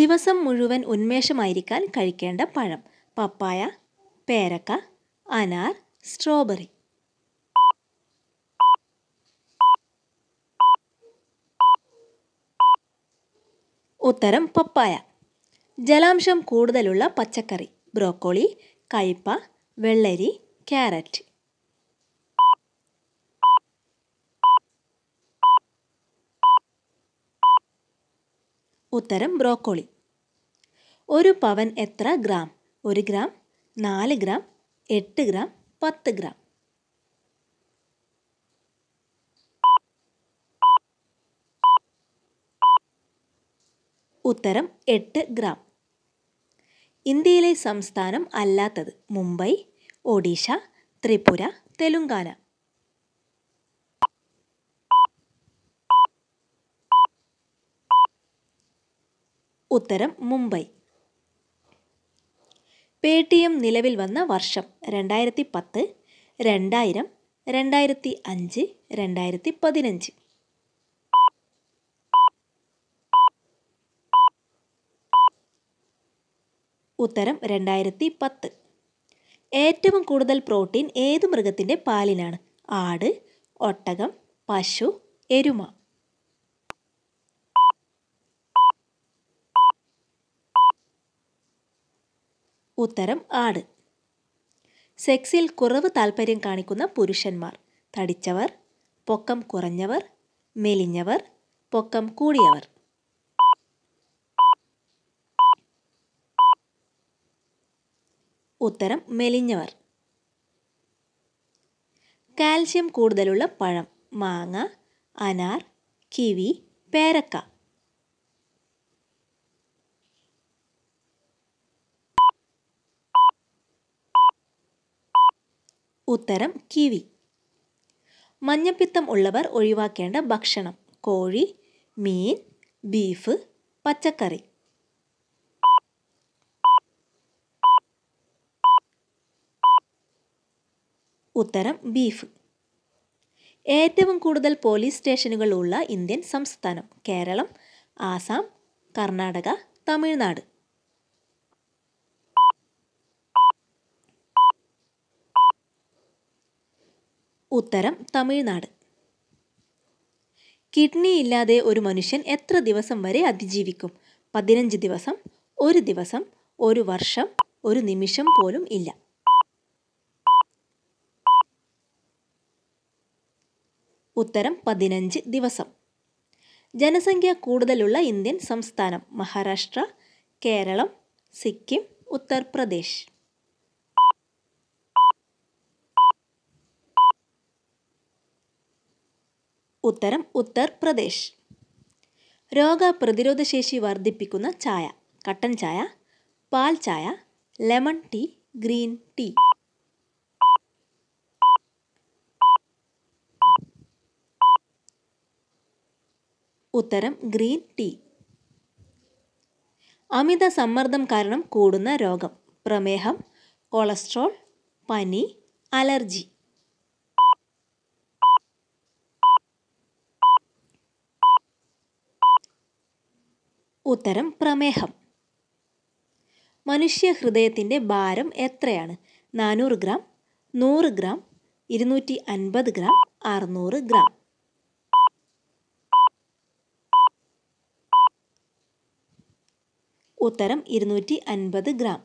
ദിവസം മുഴുവൻ ഉന്മേഷമായിരിക്കാൻ കഴിക്കേണ്ട പഴം പപ്പായ പേരക്ക അനാർ സ്ട്രോബെറി ഉത്തരം പപ്പായ ജലാംശം കൂടുതലുള്ള പച്ചക്കറി ബ്രോക്കോളി കയ്പ വെള്ളരി ക്യാരറ്റ് ഉത്തരം ബ്രോക്കോളി ഒരു പവൻ എത്ര ഗ്രാം ഒരു ഗ്രാം നാല് ഗ്രാം എട്ട് ഗ്രാം പത്ത് ഗ്രാം ഉത്തരം എട്ട് ഗ്രാം ഇന്ത്യയിലെ സംസ്ഥാനം അല്ലാത്തത് മുംബൈ ഒഡീഷ ത്രിപുര തെലുങ്കാന ഉത്തരം മുംബൈ പേ ടി എം നിലവിൽ വന്ന വർഷം രണ്ടായിരത്തി പത്ത് രണ്ടായിരം രണ്ടായിരത്തി അഞ്ച് രണ്ടായിരത്തി പതിനഞ്ച് ഉത്തരം രണ്ടായിരത്തി പത്ത് ഏറ്റവും കൂടുതൽ പ്രോട്ടീൻ ഏത് മൃഗത്തിൻ്റെ പാലിനാണ് ആട് ഒട്ടകം പശു എരുമ ഉത്തരം ആണ് സെക്സിൽ കുറവ് താല്പര്യം കാണിക്കുന്ന പുരുഷന്മാർ തടിച്ചവർ പൊക്കം കുറഞ്ഞവർ മെലിഞ്ഞവർ പൊക്കം കൂടിയവർ ഉത്തരം മെലിഞ്ഞവർ കാൽസ്യം കൂടുതലുള്ള പഴം മാങ്ങ അനാർ കിവി പേരക്ക ഉത്തരം കിവി മഞ്ഞപ്പിത്തം ഉള്ളവർ ഒഴിവാക്കേണ്ട ഭക്ഷണം കോഴി മീൻ ബീഫ് പച്ചക്കറി ഉത്തരം ബീഫ് ഏറ്റവും കൂടുതൽ പോലീസ് സ്റ്റേഷനുകളുള്ള ഇന്ത്യൻ സംസ്ഥാനം കേരളം ആസാം കർണാടക തമിഴ്നാട് ഉത്തരം തമിഴ്നാട് കിഡ്നി ഇല്ലാതെ ഒരു മനുഷ്യൻ എത്ര ദിവസം വരെ അതിജീവിക്കും പതിനഞ്ച് ദിവസം ഒരു ദിവസം ഒരു വർഷം ഒരു നിമിഷം പോലും ഇല്ല ഉത്തരം പതിനഞ്ച് ദിവസം ജനസംഖ്യ കൂടുതലുള്ള ഇന്ത്യൻ സംസ്ഥാനം മഹാരാഷ്ട്ര കേരളം സിക്കിം ഉത്തർപ്രദേശ് ഉത്തരം ഉത്തർപ്രദേശ് രോഗപ്രതിരോധ ശേഷി വർദ്ധിപ്പിക്കുന്ന ചായ കട്ടൻ ചായ പാൽ ചായ ലെമൺ ടീ ഗ്രീൻ ടീ ഉത്തരം ഗ്രീൻ ടീ അമിത സമ്മർദ്ദം കാരണം കൂടുന്ന രോഗം പ്രമേഹം കൊളസ്ട്രോൾ പനി അലർജി ഉത്തരം പ്രമേഹം മനുഷ്യ ഹൃദയത്തിൻ്റെ ഭാരം എത്രയാണ് നാനൂറ് ഗ്രാം നൂറ് ഗ്രാം ഇരുന്നൂറ്റി അൻപത് ഗ്രാം അറുന്നൂറ് ഗ്രാം ഉത്തരം ഇരുന്നൂറ്റി അൻപത് ഗ്രാം